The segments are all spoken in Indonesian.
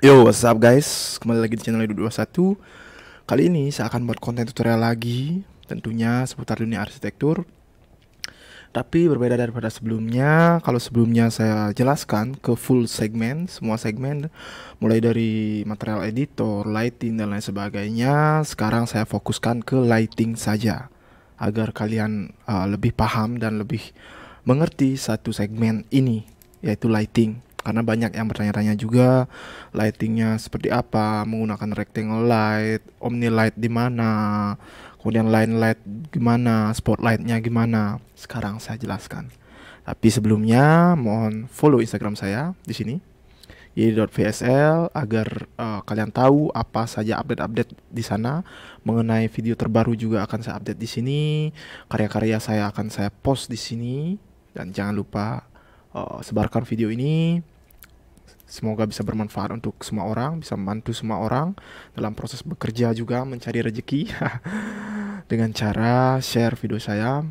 Yo, what's up guys? Kembali lagi di channel Edu 21 Kali ini saya akan buat konten tutorial lagi Tentunya seputar dunia arsitektur Tapi berbeda daripada sebelumnya Kalau sebelumnya saya jelaskan ke full segmen Semua segmen Mulai dari material editor, lighting dan lain sebagainya Sekarang saya fokuskan ke lighting saja Agar kalian uh, lebih paham dan lebih mengerti satu segmen ini Yaitu lighting karena banyak yang bertanya-tanya juga lightingnya seperti apa menggunakan rectangle light omni light di mana kemudian line light gimana spotlightnya gimana sekarang saya jelaskan tapi sebelumnya mohon follow instagram saya di sini ydi.vsl agar uh, kalian tahu apa saja update-update di sana mengenai video terbaru juga akan saya update di sini karya-karya saya akan saya post di sini dan jangan lupa uh, sebarkan video ini. Semoga bisa bermanfaat untuk semua orang, bisa membantu semua orang dalam proses bekerja juga mencari rezeki dengan cara share video saya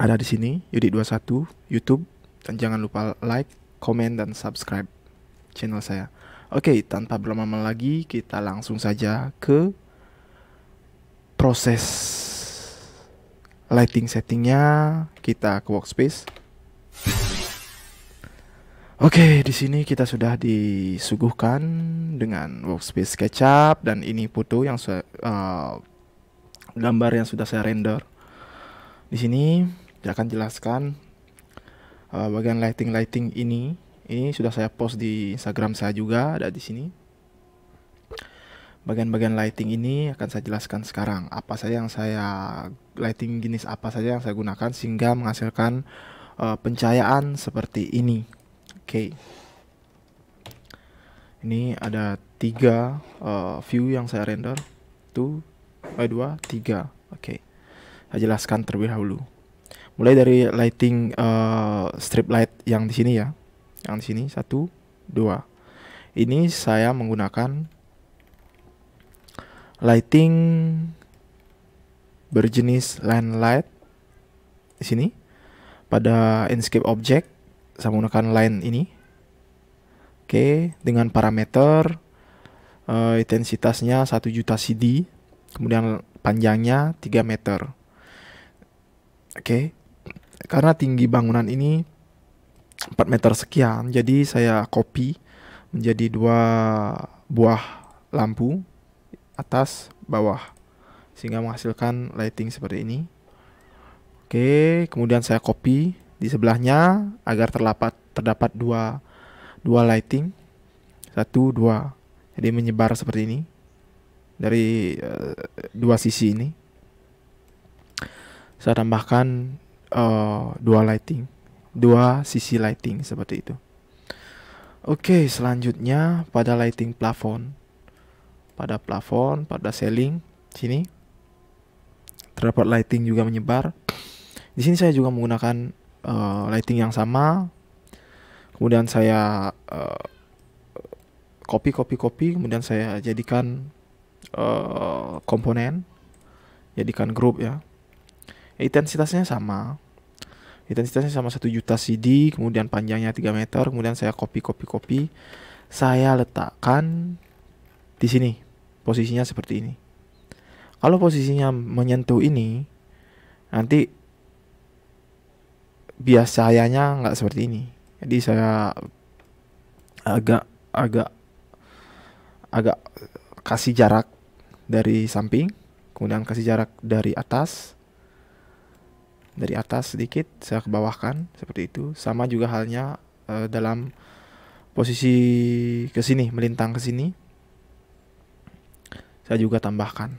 ada di sini Yudi21 YouTube dan jangan lupa like, comment dan subscribe channel saya. Oke, tanpa berlama-lama lagi kita langsung saja ke proses lighting settingnya kita ke workspace Oke, di sini kita sudah disuguhkan dengan workspace SketchUp dan ini foto yang uh, gambar yang sudah saya render. Di sini saya akan jelaskan uh, bagian lighting-lighting ini. Ini sudah saya post di Instagram saya juga ada di sini. Bagian-bagian lighting ini akan saya jelaskan sekarang. Apa saja yang saya lighting jenis apa saja yang saya gunakan sehingga menghasilkan uh, pencahayaan seperti ini. Oke, Ini ada tiga uh, view yang saya render. tu, eh, dua, tiga. Oke, okay. saya jelaskan terlebih dahulu. Mulai dari lighting uh, strip light yang di sini ya, yang di sini satu, dua. Ini saya menggunakan lighting berjenis line light di sini pada Enscape Object saya menggunakan line ini oke okay, dengan parameter uh, intensitasnya 1 juta CD kemudian panjangnya 3 meter oke okay. karena tinggi bangunan ini 4 meter sekian jadi saya copy menjadi dua buah lampu atas bawah sehingga menghasilkan lighting seperti ini oke kemudian saya copy di sebelahnya agar terdapat terdapat dua dua lighting satu dua jadi menyebar seperti ini dari uh, dua sisi ini saya tambahkan uh, dua lighting dua sisi lighting seperti itu oke selanjutnya pada lighting plafon pada plafon pada ceiling sini terdapat lighting juga menyebar di sini saya juga menggunakan uh, lighting yang sama kemudian saya uh, copy copy copy kemudian saya jadikan uh, komponen jadikan grup ya intensitasnya sama intensitasnya sama satu juta CD kemudian panjangnya 3 meter kemudian saya copy copy copy saya letakkan di sini posisinya seperti ini kalau posisinya menyentuh ini nanti biasanya nggak seperti ini jadi saya agak agak agak kasih jarak dari samping kemudian kasih jarak dari atas dari atas sedikit saya kebawahkan seperti itu sama juga halnya uh, dalam posisi ke sini melintang ke sini saya juga tambahkan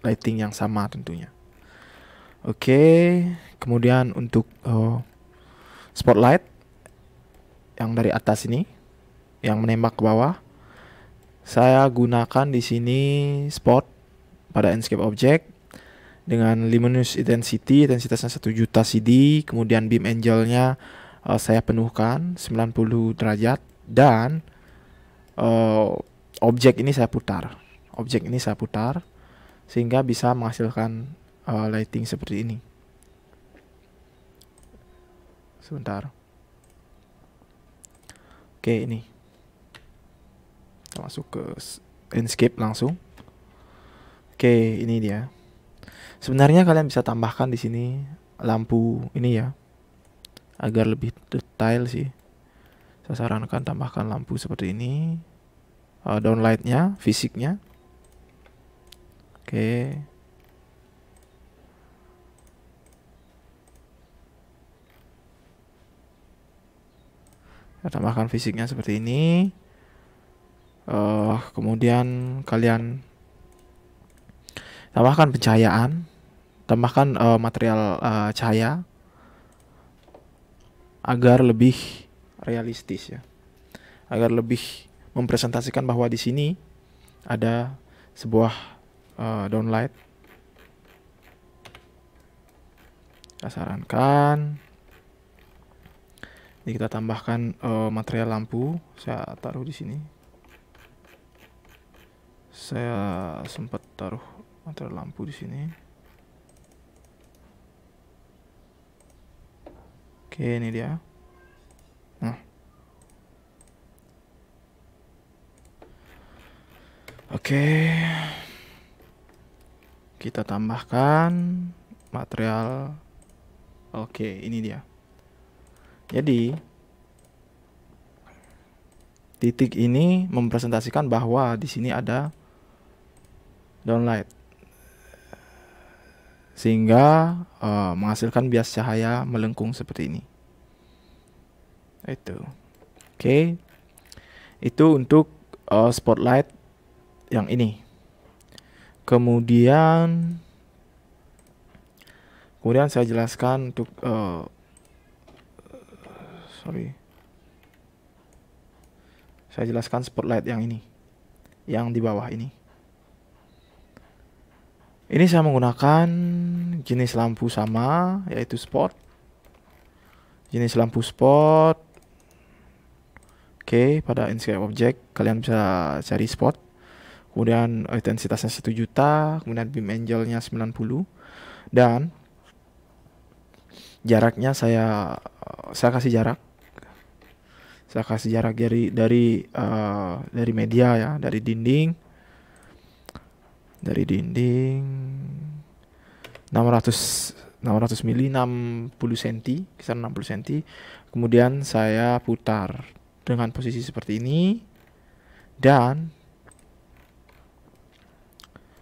lighting yang sama tentunya Oke, kemudian untuk uh, spotlight yang dari atas ini yang menembak ke bawah. Saya gunakan di sini spot pada landscape Object dengan luminous intensity, intensitasnya 1 juta CD, kemudian beam angle-nya uh, saya penuhkan 90 derajat dan uh, objek ini saya putar. Objek ini saya putar sehingga bisa menghasilkan uh, lighting seperti ini. Sebentar. Oke, ini. Kita masuk ke landscape langsung. Oke, ini dia. Sebenarnya kalian bisa tambahkan di sini lampu ini ya. Agar lebih detail sih. Saya sarankan tambahkan lampu seperti ini. Uh, downlightnya, fisiknya. Oke. Okay. tambahkan fisiknya seperti ini uh, kemudian kalian tambahkan pencahayaan tambahkan uh, material uh, cahaya agar lebih realistis ya agar lebih mempresentasikan bahwa di sini ada sebuah uh, downlight saya sarankan jadi kita tambahkan uh, material lampu. Saya taruh di sini. Saya sempat taruh material lampu di sini. Oke, ini dia. Nah. Oke. Kita tambahkan material. Oke, ini dia. Jadi titik ini mempresentasikan bahwa di sini ada downlight sehingga uh, menghasilkan bias cahaya melengkung seperti ini. Itu. Oke. Okay. Itu untuk uh, spotlight yang ini. Kemudian kemudian saya jelaskan untuk uh, sorry saya jelaskan spotlight yang ini yang di bawah ini ini saya menggunakan jenis lampu sama yaitu spot jenis lampu spot oke pada inscape object kalian bisa cari spot kemudian intensitasnya 1 juta kemudian beam angelnya nya 90 dan jaraknya saya saya kasih jarak saya kasih jarak dari dari uh, dari media ya dari dinding dari dinding 600 600 mili 60 cm kisaran 60 cm kemudian saya putar dengan posisi seperti ini dan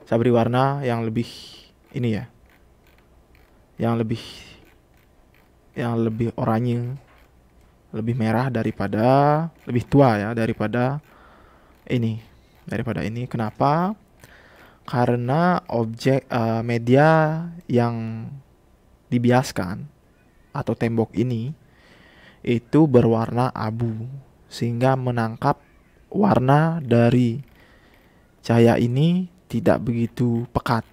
saya beri warna yang lebih ini ya yang lebih yang lebih oranye lebih merah daripada lebih tua ya daripada ini daripada ini kenapa karena objek uh, media yang dibiaskan atau tembok ini itu berwarna abu sehingga menangkap warna dari cahaya ini tidak begitu pekat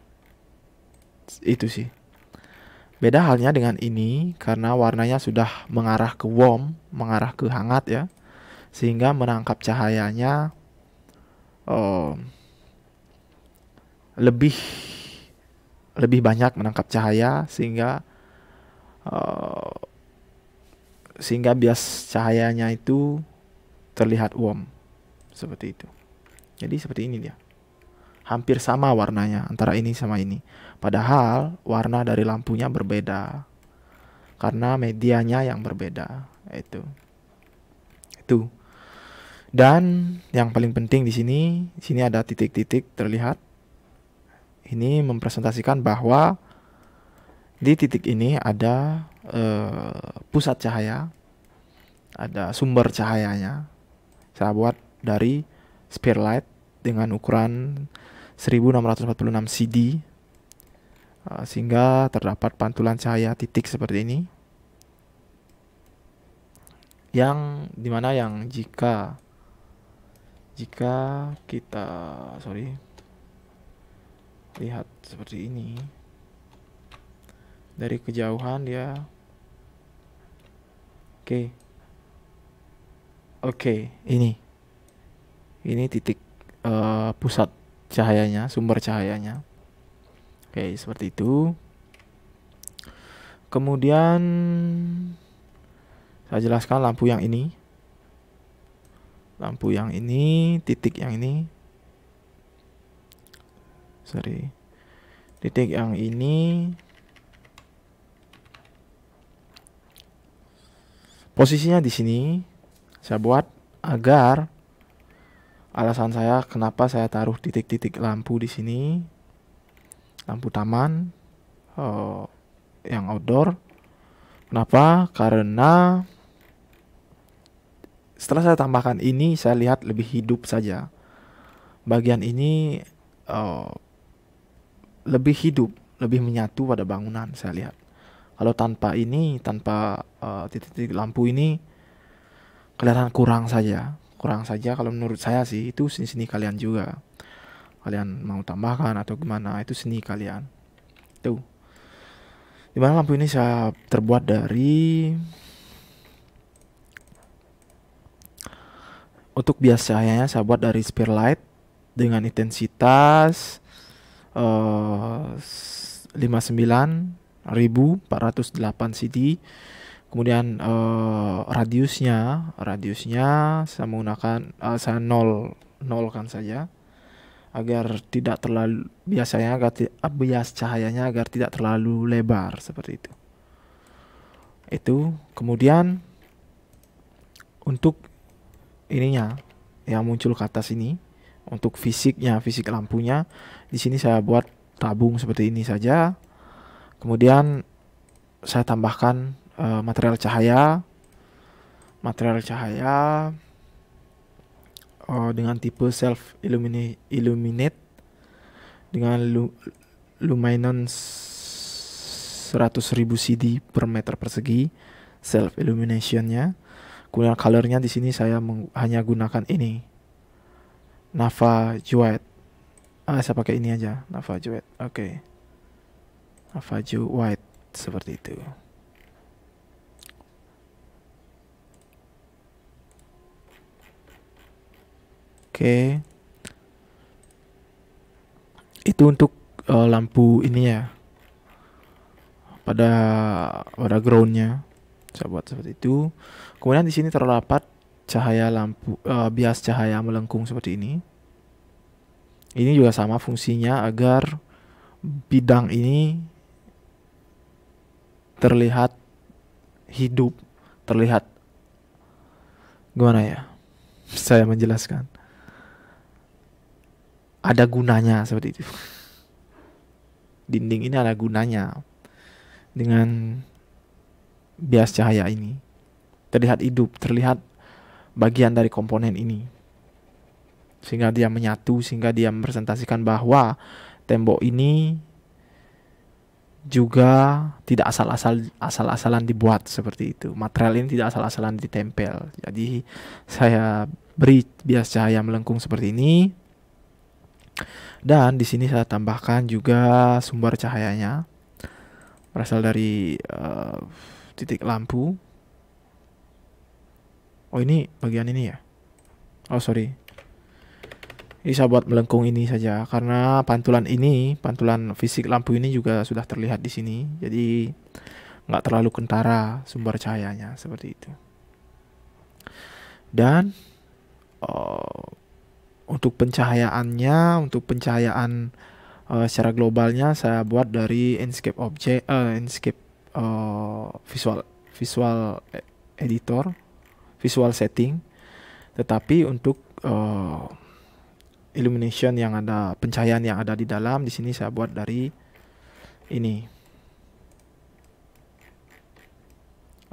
itu sih Beda halnya dengan ini karena warnanya sudah mengarah ke warm, mengarah ke hangat ya. Sehingga menangkap cahayanya oh, lebih lebih banyak menangkap cahaya sehingga uh, sehingga bias cahayanya itu terlihat warm seperti itu. Jadi seperti ini dia hampir sama warnanya antara ini sama ini. Padahal warna dari lampunya berbeda. Karena medianya yang berbeda, itu. Itu. Dan yang paling penting di sini, di sini ada titik-titik terlihat. Ini mempresentasikan bahwa di titik ini ada e, pusat cahaya, ada sumber cahayanya. Saya buat dari spear light dengan ukuran 1646 CD eh, sehingga terdapat pantulan cahaya titik seperti ini yang dimana yang jika jika kita sorry lihat seperti ini dari kejauhan dia oke okay. oke okay, ini ini titik uh, pusat cahayanya, sumber cahayanya. Oke, seperti itu. Kemudian saya jelaskan lampu yang ini. Lampu yang ini, titik yang ini. Sorry. Titik yang ini. Posisinya di sini saya buat agar alasan saya kenapa saya taruh titik-titik lampu di sini lampu taman uh, yang outdoor kenapa karena setelah saya tambahkan ini saya lihat lebih hidup saja bagian ini uh, lebih hidup lebih menyatu pada bangunan saya lihat kalau tanpa ini tanpa eh, titik-titik uh, titik -titik lampu ini kelihatan kurang saja kurang saja kalau menurut saya sih itu seni-seni kalian juga kalian mau tambahkan atau gimana itu seni kalian tuh dimana lampu ini saya terbuat dari untuk biasanya saya buat dari spear light dengan intensitas uh, 59.408 CD kemudian uh, radiusnya radiusnya saya menggunakan uh, saya nol nolkan saja agar tidak terlalu biasanya agar bias cahayanya agar tidak terlalu lebar seperti itu itu kemudian untuk ininya yang muncul ke atas ini untuk fisiknya fisik lampunya di sini saya buat tabung seperti ini saja kemudian saya tambahkan uh, material cahaya, material cahaya uh, dengan tipe self illuminate, illuminate dengan lu, luminance ribu CD per meter persegi self illuminationnya. Kemudian colornya di sini saya hanya gunakan ini. Nava Juet. Ah, saya pakai ini aja, Nava Juet. Oke. Okay. Nava Juet seperti itu. Oke. Itu untuk uh, lampu ini ya. Pada pada groundnya. Saya buat seperti itu. Kemudian di sini terdapat cahaya lampu uh, bias cahaya melengkung seperti ini. Ini juga sama fungsinya agar bidang ini terlihat hidup, terlihat gimana ya? Saya menjelaskan ada gunanya seperti itu. Dinding ini ada gunanya dengan bias cahaya ini. Terlihat hidup, terlihat bagian dari komponen ini. Sehingga dia menyatu, sehingga dia merepresentasikan bahwa tembok ini juga tidak asal-asal asal-asalan dibuat seperti itu. Material ini tidak asal-asalan ditempel. Jadi saya beri bias cahaya melengkung seperti ini dan di sini saya tambahkan juga sumber cahayanya berasal dari uh, titik lampu. Oh ini bagian ini ya? Oh sorry. Ini saya buat melengkung ini saja karena pantulan ini, pantulan fisik lampu ini juga sudah terlihat di sini. Jadi nggak terlalu kentara sumber cahayanya seperti itu. Dan untuk pencahayaannya, untuk pencahayaan uh, secara globalnya saya buat dari Enscape Object, uh, eh, Enscape uh, eh, Visual Visual Editor, Visual Setting. Tetapi untuk uh, illumination yang ada pencahayaan yang ada di dalam, di sini saya buat dari ini.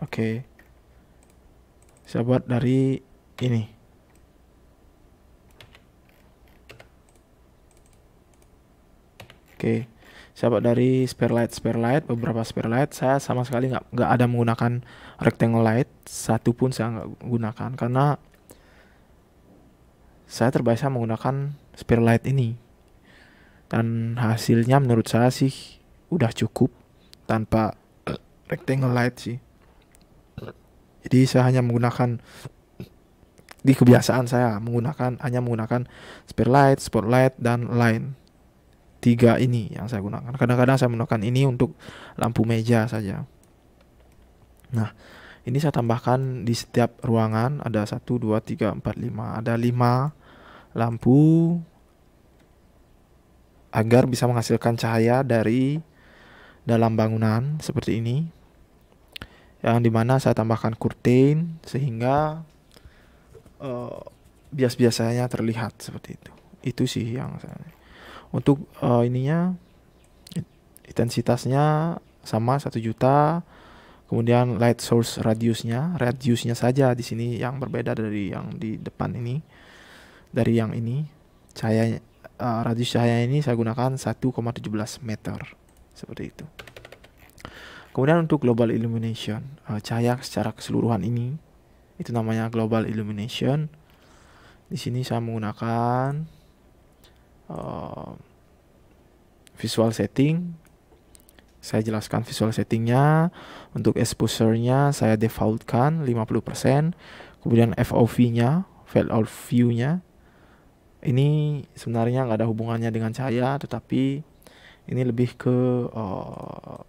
Oke. Okay. Saya buat dari ini. Oke. siapa dari spare light, spare light, beberapa spare light saya sama sekali nggak nggak ada menggunakan rectangle light, satu pun saya nggak gunakan karena saya terbiasa menggunakan spare light ini. Dan hasilnya menurut saya sih udah cukup tanpa rectangle light sih. Jadi saya hanya menggunakan di kebiasaan saya menggunakan hanya menggunakan spare light, spotlight dan line tiga ini yang saya gunakan. Kadang-kadang saya menggunakan ini untuk lampu meja saja. Nah, ini saya tambahkan di setiap ruangan ada 1 2 3 4 5. Ada 5 lampu agar bisa menghasilkan cahaya dari dalam bangunan seperti ini. Yang dimana saya tambahkan kurtin sehingga uh, bias-biasanya terlihat seperti itu. Itu sih yang saya untuk uh, ininya intensitasnya sama satu juta kemudian light source radiusnya radiusnya saja di sini yang berbeda dari yang di depan ini dari yang ini cahaya uh, radius cahaya ini saya gunakan 1,17 meter seperti itu kemudian untuk global illumination uh, cahaya secara keseluruhan ini itu namanya global illumination di sini saya menggunakan uh, visual setting saya jelaskan visual settingnya untuk exposure-nya saya defaultkan 50% kemudian FOV-nya field of view-nya ini sebenarnya nggak ada hubungannya dengan cahaya tetapi ini lebih ke uh,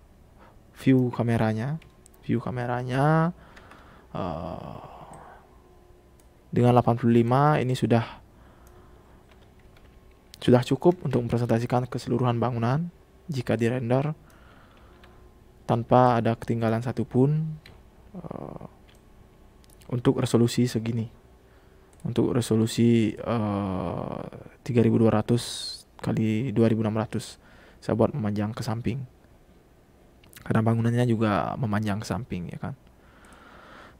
view kameranya view kameranya uh, dengan 85 ini sudah sudah cukup untuk mempresentasikan keseluruhan bangunan jika dirender tanpa ada ketinggalan satupun uh, untuk resolusi segini. Untuk resolusi uh, eh, 3200 kali 2600 saya buat memanjang ke samping. Karena bangunannya juga memanjang ke samping ya kan.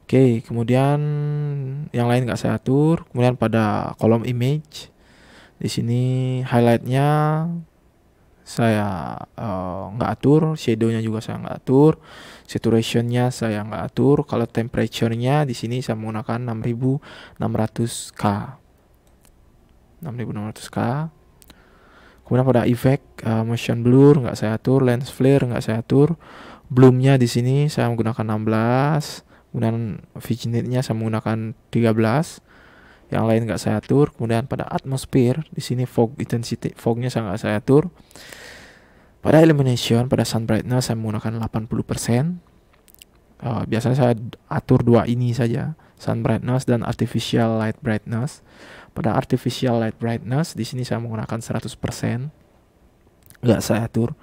Oke, kemudian yang lain nggak saya atur. Kemudian pada kolom image di sini highlightnya saya eh, nggak uh, atur, shadownya juga saya nggak atur, saturationnya saya nggak atur. Kalau temperaturenya di sini saya menggunakan 6600 K. 6600 K. Kemudian pada effect uh, motion blur nggak saya atur, lens flare nggak saya atur, bloomnya di sini saya menggunakan 16, kemudian vignette-nya saya menggunakan 13 yang lain nggak saya atur kemudian pada atmosfer di sini fog intensity fognya saya nggak saya atur pada illumination pada sun brightness saya menggunakan 80% uh, eh, biasanya saya atur dua ini saja sun brightness dan artificial light brightness pada artificial light brightness di sini saya menggunakan 100% nggak saya atur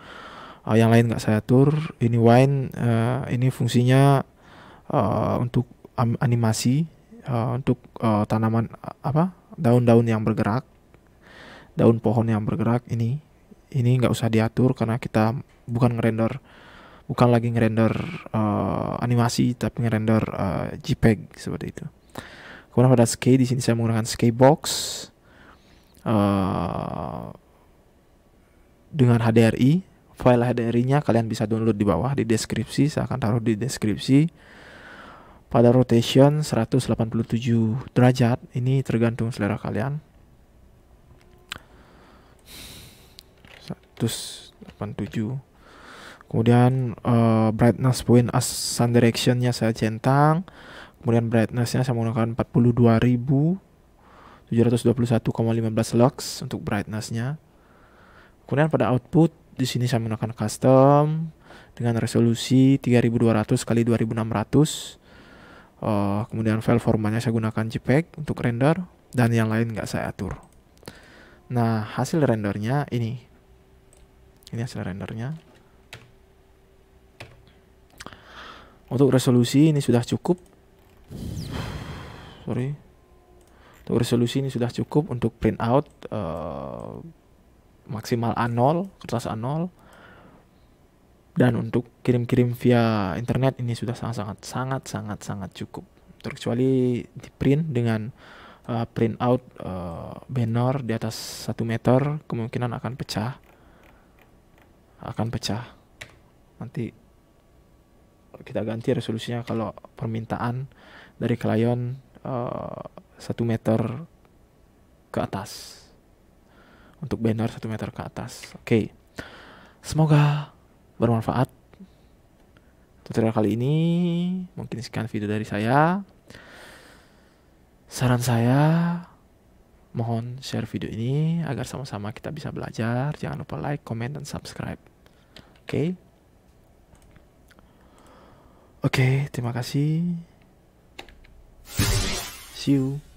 uh, yang lain nggak saya atur ini wine uh, ini fungsinya uh, untuk animasi uh, untuk uh, tanaman apa daun-daun yang bergerak daun pohon yang bergerak ini ini nggak usah diatur karena kita bukan ngerender bukan lagi ngerender uh, animasi tapi ngerender uh, JPEG seperti itu kemudian pada scale di sini saya menggunakan scale box uh, dengan HDRI file HDRI-nya kalian bisa download di bawah di deskripsi saya akan taruh di deskripsi pada rotation 187 derajat ini tergantung selera kalian 187 kemudian uh, brightness point as sun directionnya saya centang kemudian brightnessnya saya menggunakan 42.721,15 lux untuk brightnessnya kemudian pada output di sini saya menggunakan custom dengan resolusi 3200 kali 2600 Uh, kemudian file formatnya saya gunakan JPEG untuk render dan yang lain nggak saya atur. Nah hasil rendernya ini, ini hasil rendernya. Untuk resolusi ini sudah cukup. Sorry. Untuk resolusi ini sudah cukup untuk print out uh, eh, maksimal A0, kertas A0 dan untuk kirim-kirim via internet ini sudah sangat-sangat sangat-sangat sangat cukup. Terkecuali di print dengan uh, eh, print out uh, eh, banner di atas satu meter kemungkinan akan pecah. Akan pecah. Nanti kita ganti resolusinya kalau permintaan dari klien uh, eh, 1 meter ke atas. Untuk banner satu meter ke atas. Oke. Okay. Semoga bermanfaat. Tutorial kali ini mungkin sekian video dari saya. Saran saya mohon share video ini agar sama-sama kita bisa belajar. Jangan lupa like, comment, dan subscribe. Oke. Okay? Oke, okay, terima kasih. See you.